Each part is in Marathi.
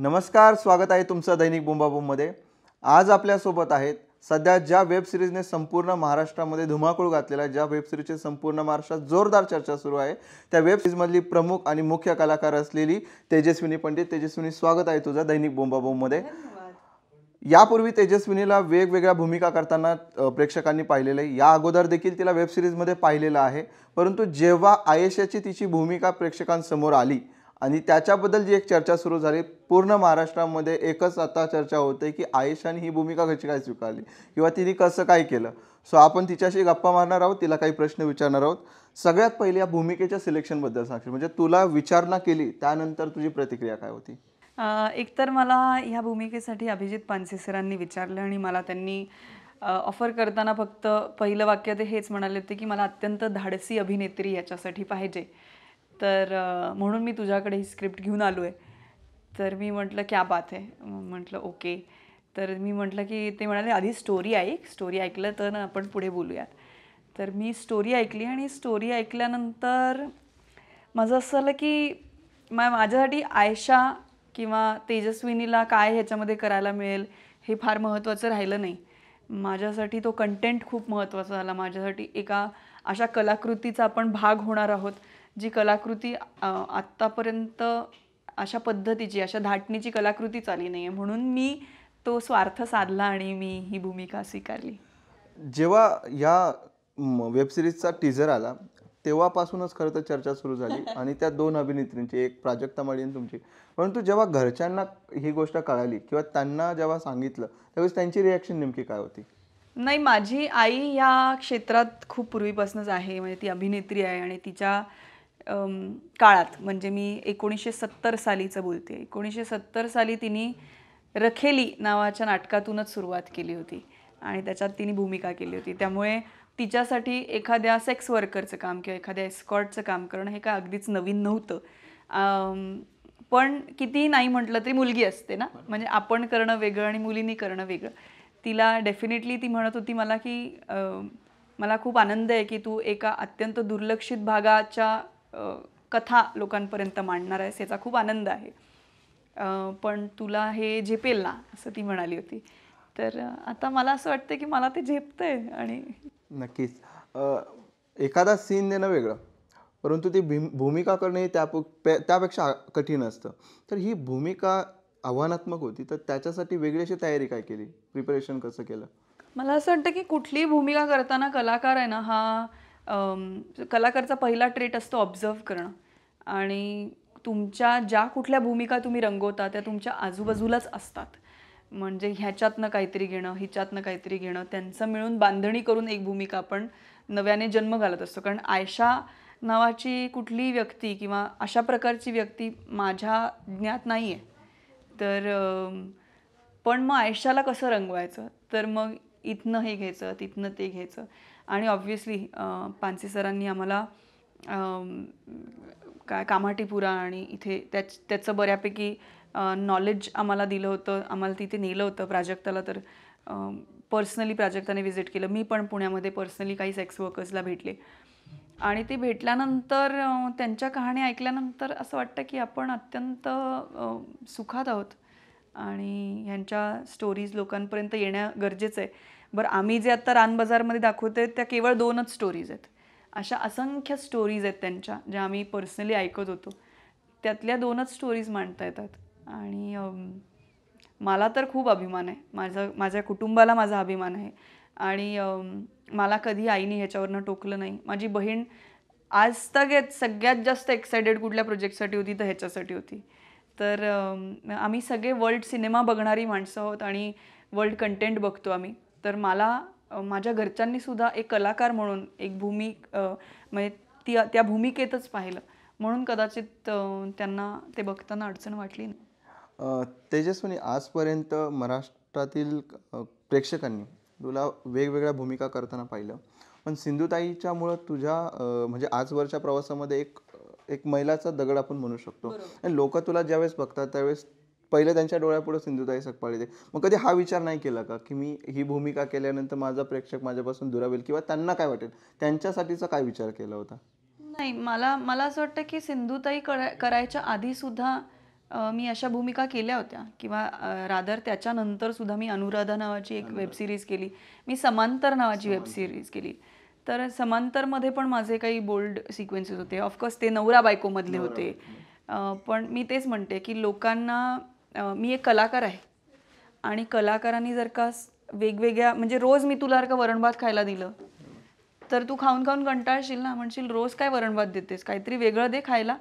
नमस्कार स्वागत आहे तुमचं दैनिक बोंबाबोमध्ये आज आपल्यासोबत आहेत सध्या ज्या वेब सिरीजने संपूर्ण महाराष्ट्रामध्ये धुमाकूळ घातलेला आहे ज्या वेब सिरीजची संपूर्ण महाराष्ट्रात जोरदार चर्चा सुरू आहे त्या वेब सिरीजमधली प्रमुख आणि मुख्य कलाकार असलेली तेजस्विनी पंडित तेजस्विनी स्वागत आहे तुझं दैनिक बोंबाबोमध्ये यापूर्वी तेजस्विनीला वेगवेगळ्या भूमिका करताना प्रेक्षकांनी पाहिलेलं आहे या अगोदर देखील तिला वेब सिरीजमध्ये पाहिलेलं आहे परंतु जेव्हा आयेशाची तिची भूमिका प्रेक्षकांसमोर आली आणि त्याच्याबद्दल जी एक चर्चा सुरू झाली पूर्ण महाराष्ट्रामध्ये एकच आता चर्चा होते की आयुष्याने ही भूमिका कशी काय स्वीकारली किंवा तिने कसं काय केलं सो आपण तिच्याशी गप्पा मारणार आहोत तिला काही प्रश्न विचारणार आहोत सगळ्यात पहिले या भूमिकेच्या सिलेक्शनबद्दल सांगशील म्हणजे तुला विचारणा केली त्यानंतर तुझी प्रतिक्रिया काय होती एकतर मला ह्या भूमिकेसाठी अभिजित पानसेसरांनी विचारलं आणि मला त्यांनी ऑफर करताना फक्त पहिलं वाक्य ते हेच म्हणाले होते की मला अत्यंत धाडसी अभिनेत्री याच्यासाठी पाहिजे तर म्हणून मी तुझ्याकडे ही स्क्रिप्ट घेऊन आलो आहे तर मी म्हटलं क्या बात आहे म्हटलं ओके तर मी म्हटलं की ते म्हणाले आधी स्टोरी ऐक स्टोरी ऐकलं तर आपण पुढे बोलूयात तर मी स्टोरी ऐकली आणि स्टोरी ऐकल्यानंतर माझं असं झालं की मा माझ्यासाठी आयशा किंवा तेजस्विनीला काय ह्याच्यामध्ये करायला मिळेल हे फार महत्त्वाचं राहिलं नाही माझ्यासाठी तो कंटेंट खूप महत्त्वाचा झाला माझ्यासाठी एका अशा कलाकृतीचा आपण भाग होणार आहोत जी कलाकृती आत्तापर्यंत अशा पद्धतीची अशा धाटणीची कलाकृती चाली नाही आहे म्हणून मी तो स्वार्थ साधला आणि मी ही भूमिका स्वीकारली जेव्हा या वेबसिरीजचा टीझर आला तेव्हापासूनच खरं तर चर्चा सुरू झाली आणि त्या दोन अभिनेत्रींची एक प्राजक्ता माळी आणि तुमची परंतु जेव्हा घरच्यांना ही गोष्ट कळाली किंवा त्यांना जेव्हा सांगितलं त्यावेळेस त्यांची रिॲक्शन नेमकी काय होती नाही माझी आई या क्षेत्रात खूप पूर्वीपासूनच आहे म्हणजे ती अभिनेत्री आहे आणि तिच्या काळात म्हणजे मी एकोणीसशे सत्तर सालीचं बोलते एकोणीसशे सत्तर साली तिने रखेली नावाच्या नाटकातूनच सुरुवात केली होती आणि त्याच्यात तिने भूमिका केली होती त्यामुळे तिच्यासाठी एखाद्या सेक्स वर्करचं काम किंवा एखाद्या एस्कॉटचं काम करणं हे काय अगदीच नवीन नव्हतं पण कितीही नाही म्हटलं तरी मुलगी असते ना म्हणजे आपण करणं वेगळं आणि मुलींनी करणं वेगळं तिला डेफिनेटली ती म्हणत होती मला की मला खूप आनंद आहे की तू एका अत्यंत दुर्लक्षित भागाच्या कथा लोकांपर्यंत मांडणार आहेस याचा खूप आनंद आहे पण तुला हे झेपेल ना असं ती म्हणाली होती तर आता मला असं वाटतं की मला ते आहे आणि नक्कीच एखादा सीन देणं वेगळं परंतु ती भी भूमिका करणे हे त्यापेक्षा कठीण असतं तर ही भूमिका आव्हानात्मक होती तर त्याच्यासाठी वेगळी अशी तयारी काय केली प्रिपरेशन कसं केलं मला असं वाटतं की कुठलीही भूमिका करताना कलाकार आहे ना हा कलाकारचा पहिला ट्रेट असतो ऑब्झर्व करणं आणि तुमच्या ज्या कुठल्या भूमिका तुम्ही रंगवता त्या तुमच्या आजूबाजूलाच असतात म्हणजे ह्याच्यातनं काहीतरी घेणं हिच्यातनं काहीतरी घेणं त्यांचं मिळून बांधणी करून एक भूमिका आपण नव्याने जन्म घालत असतो कारण आयशा नावाची कुठली व्यक्ती किंवा अशा प्रकारची व्यक्ती माझ्या ज्ञात नाही आहे तर पण मग आयशाला कसं रंगवायचं तर मग इथनं हे घ्यायचं तिथनं ते घ्यायचं आणि ऑब्व्हियसली पानसे सरांनी आम्हाला काय कामाटीपुरा आणि इथे त्याच त्याचं बऱ्यापैकी नॉलेज आम्हाला दिलं होतं आम्हाला तिथे नेलं होतं प्राजक्ताला तर पर्सनली प्राजक्ताने व्हिजिट केलं मी पण पुण्यामध्ये पर्सनली काही सेक्स वर्कर्सला भेटले आणि ते भेटल्यानंतर त्यांच्या कहाणी ऐकल्यानंतर असं वाटतं की आपण अत्यंत सुखात आहोत आणि ह्यांच्या स्टोरीज लोकांपर्यंत येणं गरजेचं आहे बरं आम्ही जे आत्ता रानबाजारमध्ये दाखवते त्या केवळ दोनच स्टोरीज आहेत अशा असंख्य स्टोरीज आहेत त्यांच्या ज्या आम्ही पर्सनली ऐकत होतो त्यातल्या दोनच स्टोरीज मांडता येतात आणि मला तर खूप अभिमान आहे माझा माझ्या कुटुंबाला माझा अभिमान आहे आणि मला कधी आईने ह्याच्यावरनं टोकलं नाही माझी बहीण आज तक सगळ्यात जास्त एक्सायटेड कुठल्या प्रोजेक्टसाठी होती तर ह्याच्यासाठी होती तर आम्ही सगळे वर्ल्ड सिनेमा बघणारी माणसं आहोत आणि वर्ल्ड कंटेंट बघतो आम्ही तर मला माझ्या घरच्यांनी सुद्धा एक कलाकार म्हणून एक भूमी म्हणजे ती त्या भूमिकेतच पाहिलं म्हणून कदाचित त्यांना ते बघताना अडचण वाटली नाही आजपर्यंत महाराष्ट्रातील प्रेक्षकांनी तुला वेगवेगळ्या भूमिका करताना पाहिलं पण सिंधुताईच्यामुळं तुझ्या म्हणजे आजवरच्या प्रवासामध्ये एक एक महिलाचा दगड आपण म्हणू शकतो आणि लोक तुला ज्यावेळेस बघतात त्यावेळेस पहिले त्यांच्या डोळ्यापुढे सिंधुताई सकपाळ मग कधी हा विचार नाही केला का की मी ही भूमिका केल्यानंतर माझा प्रेक्षक माझ्यापासून दुरावेल किंवा त्यांना काय वाटेल त्यांच्यासाठीचा काय विचार केला होता नाही मला मला असं वाटतं की सिंधुताई करायच्या आधी सुद्धा मी अशा भूमिका केल्या होत्या किंवा रादर त्याच्यानंतर सुद्धा मी अनुराधा नावाची एक वेब सिरीज केली मी समांतर नावाची वेब सिरीज केली तर समांतरमध्ये पण माझे काही बोल्ड सिक्वेन्सेस होते ऑफकोर्स ते नवरा बायकोमधले होते पण मी तेच म्हणते की लोकांना मी एक कलाकार आहे आणि कलाकारांनी जर का वेगवेगळ्या म्हणजे रोज मी तुला जर का वरणभात खायला दिलं तर तू खाऊन खाऊन कंटाळशील ना म्हणशील रोज काय वरणभात देतेस काहीतरी वेगळं दे खायला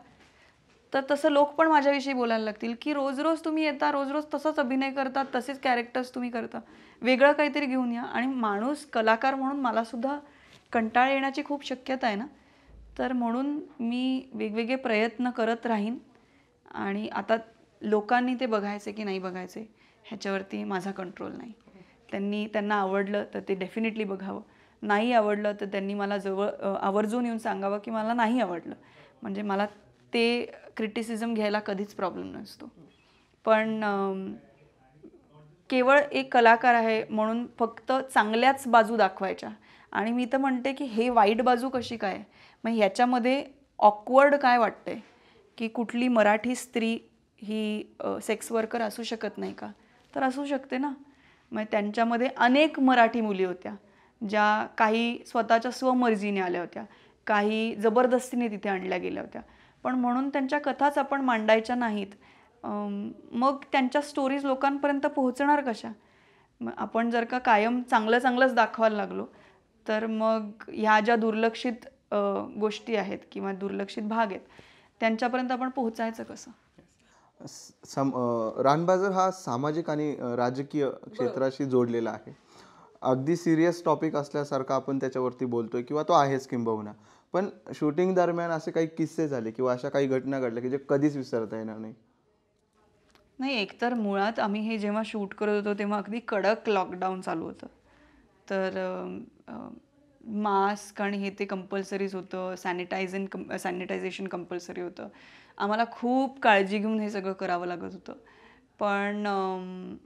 तर तसं लोक पण माझ्याविषयी बोलायला लागतील की रोज रोज तुम्ही येता रोज रोज तसाच अभिनय करता तसेच कॅरेक्टर्स तुम्ही करता वेगळं काहीतरी घेऊन या आणि माणूस कलाकार म्हणून मलासुद्धा कंटाळ येण्याची खूप शक्यता आहे ना तर म्हणून मी वेगवेगळे प्रयत्न करत राहीन आणि आता लोकांनी ते बघायचे की नाही बघायचे ह्याच्यावरती माझा कंट्रोल नाही त्यांनी त्यांना आवडलं तर ते डेफिनेटली बघावं नाही आवडलं तर त्यांनी मला जवळ आवर्जून येऊन सांगावं की मला नाही आवडलं म्हणजे मला ते क्रिटिसिझम घ्यायला कधीच प्रॉब्लेम नसतो पण केवळ एक कलाकार आहे म्हणून फक्त चांगल्याच बाजू दाखवायच्या आणि मी तर म्हणते की हे वाईट बाजू कशी काय मग ह्याच्यामध्ये ऑकवर्ड काय वाटतंय की कुठली मराठी स्त्री ही सेक्स वर्कर असू शकत नाही का तर असू शकते ना मग त्यांच्यामध्ये अनेक मराठी मुली होत्या ज्या काही स्वतःच्या स्वमर्जीने आल्या होत्या काही जबरदस्तीने तिथे आणल्या गेल्या होत्या पण म्हणून त्यांच्या कथाच आपण मांडायच्या नाहीत मग त्यांच्या स्टोरीज लोकांपर्यंत पोहोचणार कशा आपण जर का कायम चांगलं चांगलंच दाखवायला लागलो तर मग ह्या ज्या दुर्लक्षित गोष्टी आहेत किंवा दुर्लक्षित भाग आहेत त्यांच्यापर्यंत आपण पोहोचायचं कसं सम रानबाजार हा सामाजिक आणि राजकीय क्षेत्राशी जोडलेला आहे अगदी सिरियस टॉपिक असल्यासारखा आपण त्याच्यावरती बोलतोय किंवा तो आहेच किंबहुना पण शूटिंग दरम्यान असे काही किस्से झाले किंवा अशा काही घटना घडल्या की जे कधीच विसरता येणार नाही नाही एकतर मुळात आम्ही हे जेव्हा शूट करत होतो तेव्हा अगदी कडक लॉकडाऊन चालू होतं तर मास्क आणि हे ते कंपल्सरीच होतं सॅनिटायझन कम सॅनिटायझेशन कंपल्सरी होतं आम्हाला खूप काळजी घेऊन हे सगळं करावं लागत होतं पण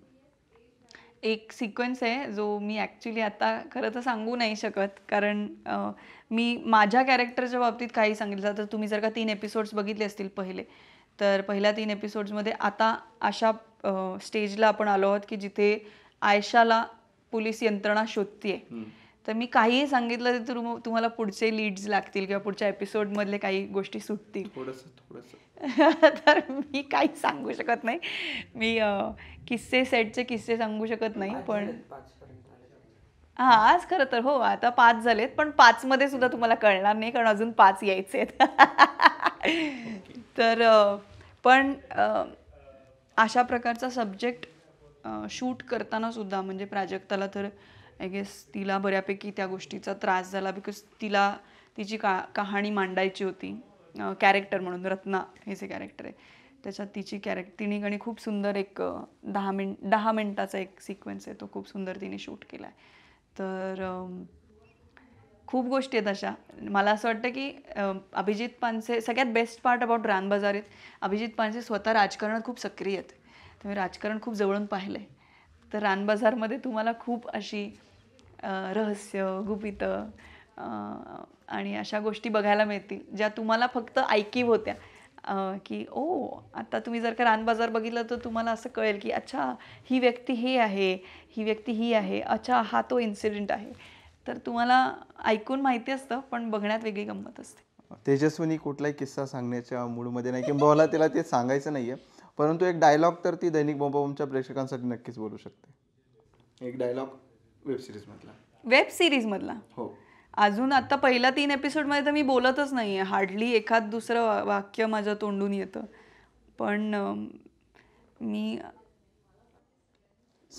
एक सिक्वेन्स आहे जो मी ॲक्च्युली आता खरं तर सांगू नाही शकत कारण मी माझ्या कॅरेक्टरच्या बाबतीत काही सांगितलं तर तुम्ही जर का तीन एपिसोड्स बघितले असतील पहिले तर पहिल्या तीन एपिसोड्समध्ये आता अशा स्टेजला आपण आलो आहोत की जिथे आयशाला पोलीस यंत्रणा शोधते तर मी काहीही सांगितलं तर तुम्हाला पुढचे लीड्स लागतील किंवा पुढच्या एपिसोड मधले काही गोष्टी सुटतील तर मी काही सांगू शकत नाही मी किस्से सेटचे किस्से सांगू शकत नाही पण हा आज खरं तर हो आता पाच झालेत पण पाच मध्ये सुद्धा तुम्हाला कळणार नाही कारण अजून पाच यायचे आहेत तर पण अशा प्रकारचा सब्जेक्ट शूट करताना सुद्धा म्हणजे प्राजक्ताला तर आय गेस तिला बऱ्यापैकी त्या गोष्टीचा त्रास झाला बिकॉज तिला तिची का कहाणी मांडायची होती कॅरेक्टर म्हणून रत्ना हे जे कॅरेक्टर आहे त्याच्यात तिची कॅरेक्ट तिने आणि खूप सुंदर एक दहा मिनट दहा मिनटाचा एक सिक्वेन्स आहे तो खूप सुंदर तिने शूट केला आहे तर खूप गोष्टी आहेत अशा मला असं वाटतं की अभिजित पानसे सगळ्यात बेस्ट पार्ट अबाउट बाजार आहेत अभिजित पानसे स्वतः राजकारणात खूप सक्रिय आहेत तुम्ही राजकारण खूप जवळून पाहिलं आहे तर रानबाजारमध्ये तुम्हाला खूप अशी रहस्य गुपित आणि अशा गोष्टी बघायला मिळतील ज्या तुम्हाला फक्त ऐकीव होत्या की ओ आता तुम्ही जर का रानबाजार बघितलं तर तुम्हाला असं कळेल की अच्छा ही व्यक्ती हे आहे ही व्यक्ती ही आहे अच्छा हा तो इन्सिडेंट आहे तर तुम्हाला ऐकून माहिती असतं पण बघण्यात वेगळी गंमत असते तेजस्वीनी कुठलाही किस्सा सांगण्याच्या मूडमध्ये नाही किंवा मला तिला ते सांगायचं नाही परंतु एक डायलॉग तर ती दैनिक बोंबाबोंबच्या प्रेक्षकांसाठी नक्कीच बोलू शकते एक डायलॉग वेब सिरीज मधला वेब सिरीज मधला हो अजून आता पहिल्या तीन एपिसोडमध्ये तर मी बोलतच नाही आहे हार्डली एखाद दुसरं वाक्य माझ्या तोंडून येतं पण मी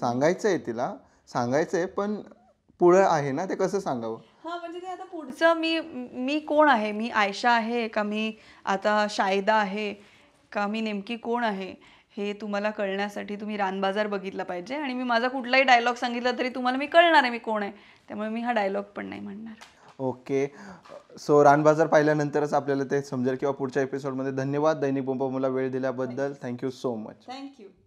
सांगायचं आहे तिला सांगायचं आहे पण पुढं आहे ना ते कसं सांगावं हां म्हणजे ते आता पुढचं मी मी कोण आहे मी आयशा आहे का मी आता शायदा आहे का मी नेमकी कोण आहे हे तुम्हाला कळण्यासाठी तुम्ही रानबाजार बघितला पाहिजे आणि मी माझा कुठलाही डायलॉग सांगितला तरी तुम्हाला मी कळणार आहे मी कोण आहे त्यामुळे मी हा डायलॉग पण नाही म्हणणार ओके सो रानबाजार पाहिल्यानंतरच आपल्याला ते समजेल किंवा पुढच्या एपिसोडमध्ये धन्यवाद दैनिक बोंबा मला वेळ दिल्याबद्दल थँक्यू सो मच थँक्यू